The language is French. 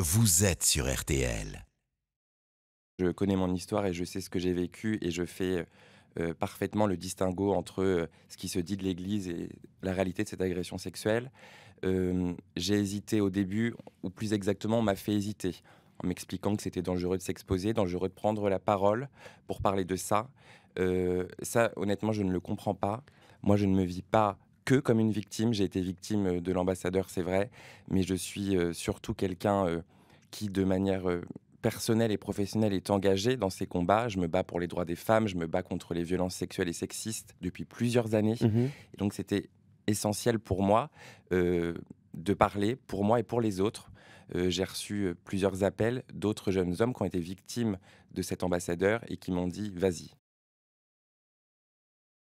Vous êtes sur RTL. Je connais mon histoire et je sais ce que j'ai vécu et je fais euh, euh, parfaitement le distinguo entre euh, ce qui se dit de l'Église et la réalité de cette agression sexuelle. j'ai hésité au début, ou plus exactement, on m'a fait hésiter en m'expliquant que c'était dangereux de s'exposer, dangereux de prendre la parole pour parler de ça. ça, honnêtement, je ne le comprends pas. Moi, je ne me vis pas que comme une victime. J'ai été victime euh, de l'ambassadeur, c'est vrai, mais je suis euh, surtout quelqu'un euh, qui, de manière personnelle et professionnelle, est engagé dans ces combats. Je me bats pour les droits des femmes, je me bats contre les violences sexuelles et sexistes depuis plusieurs années. Mmh donc c'était essentiel pour moi de parler, pour moi et pour les autres. J'ai reçu plusieurs appels d'autres jeunes hommes qui ont été victimes de cet ambassadeur et qui m'ont dit vas-y,